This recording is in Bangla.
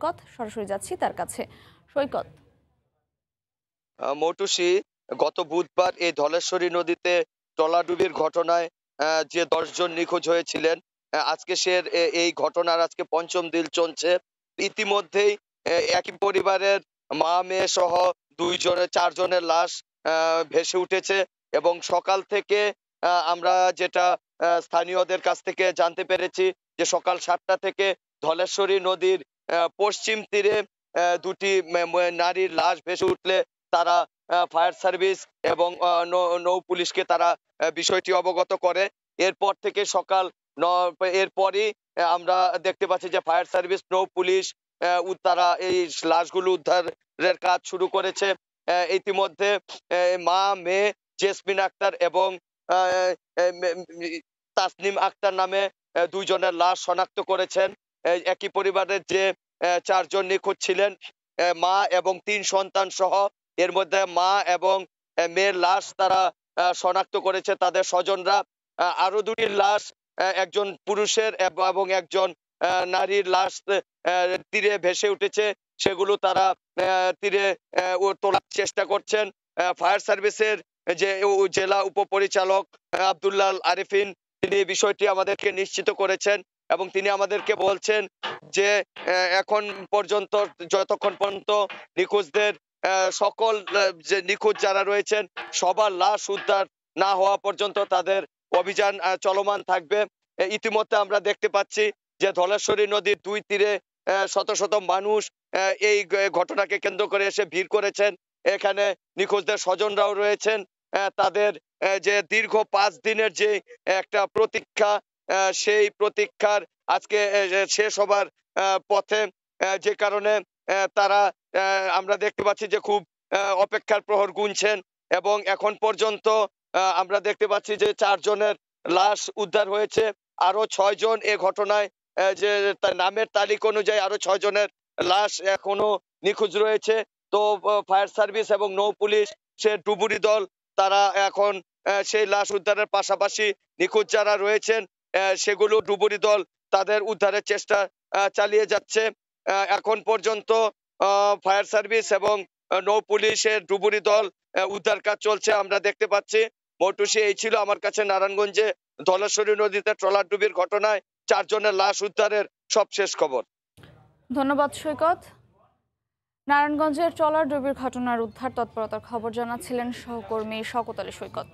সৈকত সরাসরি যাচ্ছি তার কাছে সৈকত মৌটুসি গত বুধবার এই ধলেশ্বরী নদীতে টলাডুবির ঘটনায় যে দশজন নিখোঁজ হয়েছিলেন আজকে সে এই ঘটনার আজকে পঞ্চম দিন চলছে ইতিমধ্যেই একই পরিবারের মা মেয়ে সহ দুইজনের চারজনের লাশ ভেসে উঠেছে এবং সকাল থেকে আমরা যেটা স্থানীয়দের কাছ থেকে জানতে পেরেছি যে সকাল সাতটা থেকে ধলেশ্বরী নদীর পশ্চিম তীরে দুটি নারীর লাশ ভেসে উঠলে তারা ফায়ার সার্ভিস এবং নৌ পুলিশকে তারা বিষয়টি অবগত করে এরপর থেকে সকাল ন এরপরই আমরা দেখতে পাচ্ছি যে ফায়ার সার্ভিস নৌ পুলিশ তারা এই লাশগুলো উদ্ধারের কাজ শুরু করেছে ইতিমধ্যে মা মেয়ে জেসমিন আক্তার এবং তাসনিম আক্তার নামে দুইজনের লাশ শনাক্ত করেছেন একই পরিবারের যে চারজন নিখোঁজ ছিলেন মা এবং তিন সন্তান সহ এর মধ্যে মা এবং মেয়ের লাশ তারা শনাক্ত করেছে তাদের স্বজনরা আরো দুটি লাশ একজন পুরুষের এবং একজন নারীর লাশ তীরে ভেসে উঠেছে সেগুলো তারা তীরে তোলার চেষ্টা করছেন ফায়ার সার্ভিসের যে জেলা উপপরিচালক আবদুল্লাহ আরিফিন তিনি বিষয়টি আমাদেরকে নিশ্চিত করেছেন এবং তিনি আমাদেরকে বলছেন যে এখন পর্যন্ত যতক্ষণ পর্যন্ত নিখোঁজদের সকল যে নিখোঁজ যারা রয়েছেন সবার লাশ উদ্ধার না হওয়া পর্যন্ত তাদের অভিযান চলমান থাকবে ইতিমধ্যে আমরা দেখতে পাচ্ছি যে ধলেশ্বরী নদীর দুই তীরে শত শত মানুষ এই ঘটনাকে কেন্দ্র করে এসে ভিড় করেছেন এখানে নিখোঁজদের স্বজনরাও রয়েছেন তাদের যে দীর্ঘ পাঁচ দিনের যে একটা প্রতীক্ষা সেই প্রতীক্ষার আজকে শেষ হবার পথে যে কারণে তারা আমরা দেখতে পাচ্ছি যে খুব অপেক্ষার প্রহর গুনছেন এবং এখন পর্যন্ত আমরা দেখতে পাচ্ছি যে চারজনের লাশ উদ্ধার হয়েছে আরো ছয় জন এ ঘটনায় যে নামের তালিকা অনুযায়ী আরো ছয় জনের লাশ এখনো নিখোঁজ রয়েছে তো ফায়ার সার্ভিস এবং নৌ পুলিশ সে ডুবুরি দল তারা এখন সেই লাশ উদ্ধারের পাশাপাশি নিখোঁজ যারা রয়েছেন সেগুলো ডুবুরি দল তাদের উদ্ধারের চেষ্টা চালিয়ে যাচ্ছে এখন পর্যন্ত ফায়ার সার্ভিস এবং নৌ পুলিশের ডুবুরি দল উদ্ধার কাজ চলছে আমরা দেখতে পাচ্ছি মটুসি এই ছিল আমার কাছে নারায়ণগঞ্জে ধলেশ্বরী নদীতে ট্রলার ডুবির ঘটনায় চারজনের লাশ উদ্ধারের সবশেষ খবর ধন্যবাদ সৈকত নারায়ণগঞ্জের ট্রলার ডুবির ঘটনার উদ্ধার তৎপরতার খবর জানাচ্ছিলেন সহকর্মী শকত আলী সৈকত